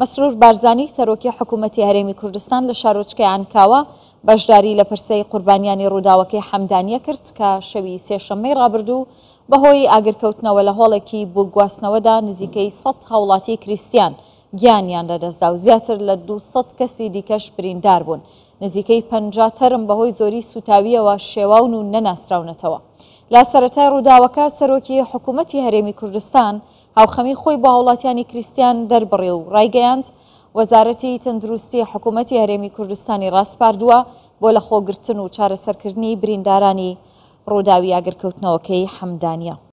مەسرور بارزانانی سەرۆکی حکوومەتتی هەرێمی کوردستان لە شارۆچکەی ئەنکاوە بەشداری لە پرسەی قوربانیانی ڕووداوەکەی حەمدانیە کرد کە شەوی سێشەمەی ڕابردوو بەهۆی ئاگرکەوتنەوە لە هۆڵێکی بۆ گواستنەوەدا نزیکەی سە هاوڵاتی کریسیان. گیانیان لەدەستدا و زیاتر لە 200 کەسی دیکەش بریندار بوون نزیکەی پنجاتەرم بەهۆی زۆری سوتاویەوە شێواون و نەناسراونەتەوە لا سەرەتای ڕووداوەکە سەرۆکی حکوومەتتی هەرێمی کوردستان هاوخەمی خۆی بە وڵاتیانی کریسیان دەربڕێ و ڕایگەیاند وەزارەتی تەندروستی حکوومەتتی هەرێمی کوردستانی ڕاستپاردووە بۆ لە خۆگرتن و چارەسەرکردنی بریندارانی ڕووداوی یاگرکەوتنەوەکەی حەمدانە